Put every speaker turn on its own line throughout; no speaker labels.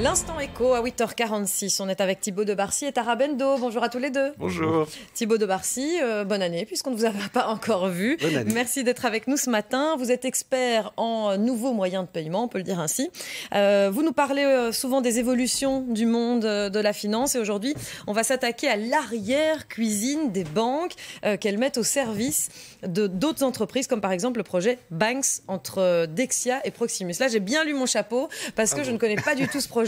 L'instant écho à 8h46. On est avec Thibaut de Barcy et Tarabendo. Bonjour à tous les deux. Bonjour. Thibaut de Barcy, euh, bonne année puisqu'on ne vous avait pas encore vu. Bonne année. Merci d'être avec nous ce matin. Vous êtes expert en nouveaux moyens de paiement, on peut le dire ainsi. Euh, vous nous parlez euh, souvent des évolutions du monde de la finance et aujourd'hui, on va s'attaquer à l'arrière-cuisine des banques qu'elles mettent au service de d'autres entreprises comme par exemple le projet Banks entre Dexia et Proximus. Là, j'ai bien lu mon chapeau parce ah que je ne connais pas du tout ce projet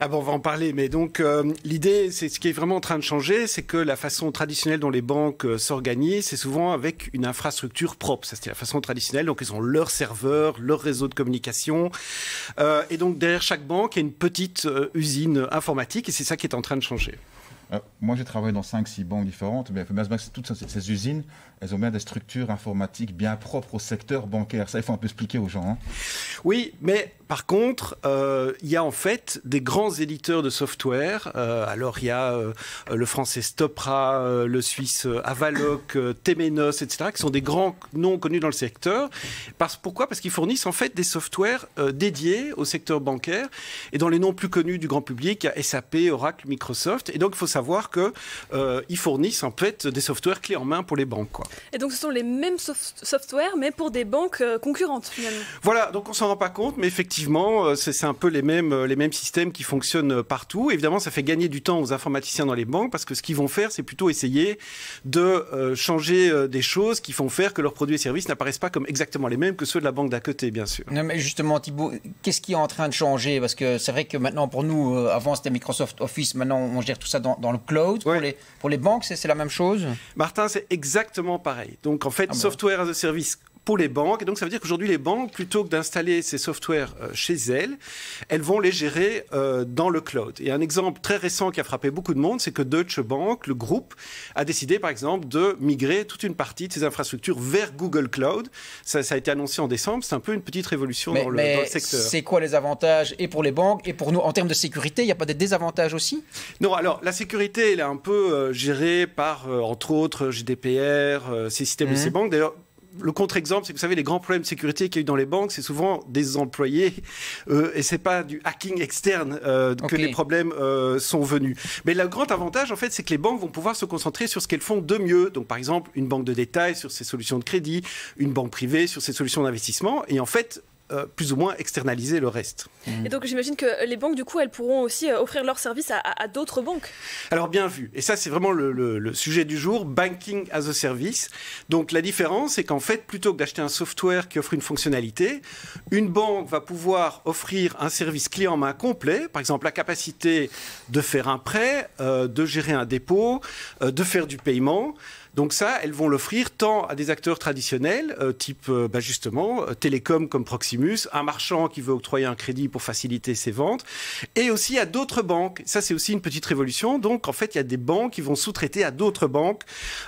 ah bon, on va en parler. Mais donc, euh, l'idée, c'est ce qui est vraiment en train de changer, c'est que la façon traditionnelle dont les banques euh, s'organisent, c'est souvent avec une infrastructure propre. Ça, c'était la façon traditionnelle. Donc, ils ont leur serveur, leur réseau de communication. Euh, et donc, derrière chaque banque, il y a une petite usine informatique. Et c'est ça qui est en train de changer. moi, j'ai travaillé dans 5-6 banques différentes, mais toutes ces, ces, usines, elles ont bien des structures informatiques bien propres au secteur bancaire. Ça, il faut un peu expliquer aux gens. Hein. Oui, mais par contre, euh, il y a en fait des grands éditeurs de software. Euh, alors, il y a euh, le français Stopra, le suisse Avalok, Temenos, etc., qui sont des grands noms connus dans le secteur. Parce, pourquoi Parce qu'ils fournissent en fait des softwares dédiés au secteur bancaire. Et dans les noms plus connus du grand public, il y a SAP, Oracle, Microsoft. Et donc, il faut savoir qu'ils fournissent en fait des softwares clés en main pour les banques. Quoi.
Et donc, ce sont les mêmes softwares, mais pour des banques concurrentes,
finalement. Voilà, donc on s'en pas compte, mais effectivement, euh, c'est un peu les mêmes, euh, les mêmes systèmes qui fonctionnent euh, partout. Évidemment, ça fait gagner du temps aux informaticiens dans les banques parce que ce qu'ils vont faire, c'est plutôt essayer de changer des choses qui font faire que leurs produits et services n'apparaissent pas comme exactement les mêmes que ceux de la banque d'à côté, bien sûr. Non, mais justement, Thibault, qu'est-ce qui est en train de changer Parce que c'est vrai que maintenant, pour nous, avant c'était Microsoft Office, maintenant on gère tout ça dans, le cloud. Pour, les, pour les banques, c'est la même chose Martin, c'est exactement pareil. Donc en fait, ah, bah. software as a service pour les banques. Et donc ça veut dire qu'aujourd'hui, les banques, plutôt que d'installer ces softwares euh, chez elles, elles vont les gérer euh, dans le cloud. Et un exemple très récent qui a frappé beaucoup de monde, c'est que Deutsche Bank, le groupe, a décidé par exemple de migrer toute une partie de ses infrastructures vers Google Cloud. Ça, a été annoncé en décembre. C'est un peu une petite révolution dans, le, secteur. C'est quoi les avantages et pour les banques et pour nous en termes de sécurité Il n'y a pas des désavantages aussi Non, alors la sécurité, elle est un peu euh, gérée par, entre autres, GDPR, ces systèmes de mmh. ces banques. D'ailleurs, le contre-exemple, c'est que vous savez, les grands problèmes de sécurité qu'il y a eu dans les banques, c'est souvent des employés euh, et et n'est pas du hacking externe euh, que les problèmes euh, sont venus. Mais le grand avantage, en fait, c'est que les banques vont pouvoir se concentrer sur ce qu'elles font de mieux. Donc, par exemple, une banque de détail sur ses solutions de crédit, une banque privée sur ses solutions d'investissement. Et en fait, euh, plus ou moins externaliser le reste.
Et donc j'imagine que les banques, du coup, elles pourront aussi euh, offrir leurs services à, d'autres banques.
Alors bien vu. Et ça, c'est vraiment le, sujet du jour, banking as a service. Donc la différence, c'est qu'en fait, plutôt que d'acheter un software qui offre une fonctionnalité, une banque va pouvoir offrir un service client main complet, par exemple la capacité de faire un prêt, euh, de gérer un dépôt, de faire du paiement. Donc ça, elles vont l'offrir tant à des acteurs traditionnels, euh, type euh, bah, justement euh, Télécom comme Proximus, un marchand qui veut octroyer un crédit pour faciliter ses ventes, et aussi à d'autres banques. Ça, c'est aussi une petite révolution. Donc en fait, il y a des banques qui vont sous-traiter à d'autres banques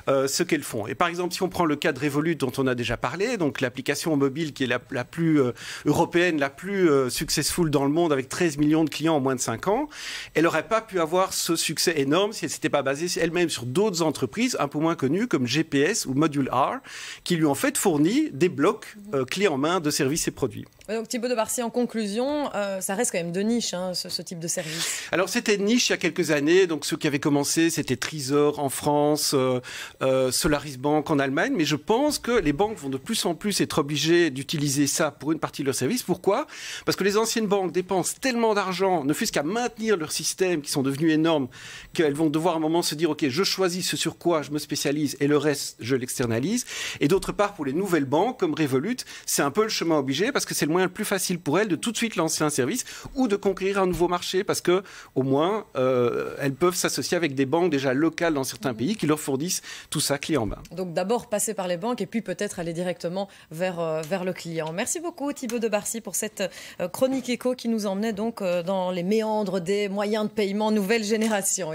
ce qu'elles font. Et par exemple, si on prend le cas de Revolut dont on a déjà parlé, donc l'application mobile qui est la, plus européenne, la plus successful dans le monde, avec 13 millions de clients en moins de 5 ans, elle n'aurait pas pu avoir ce succès énorme si elle s'était pas basée elle-même sur d'autres entreprises, un peu moins que comme GPS ou Module R, qui lui en fait fournit des blocs euh, mhm. clés en main de services et produits.
Donc Thibaut de Barcy, en conclusion, euh, ça reste quand même de niche, hein, ce, type de service.
Alors c'était niche il y a quelques années, donc ceux qui avaient commencé, c'était Trésor en France, euh, Solaris Bank en Allemagne, mais je pense que les banques vont de plus en plus être obligées d'utiliser ça pour une partie de leurs services. Pourquoi Parce que les anciennes banques dépensent tellement d'argent, ne fût-ce qu'à maintenir leurs systèmes qui sont devenus énormes, qu'elles vont devoir à un moment se dire, OK, je choisis ce sur quoi je me spécialise et le reste, je l'externalise. Et d'autre part, pour les nouvelles banques comme Revolut, c'est un peu le chemin obligé parce que c'est le moyen le plus facile pour elles de tout de suite lancer un service ou de conquérir un nouveau marché parce que au moins euh, elles peuvent s'associer avec des banques déjà locales dans certains mmh. pays qui leur fournissent tout ça client en
Donc d'abord passer par les banques et puis peut-être aller directement vers, euh, vers le client. Merci beaucoup Thibaut de Barcy pour cette euh, chronique éco qui nous emmenait donc dans les méandres des moyens de paiement nouvelle génération.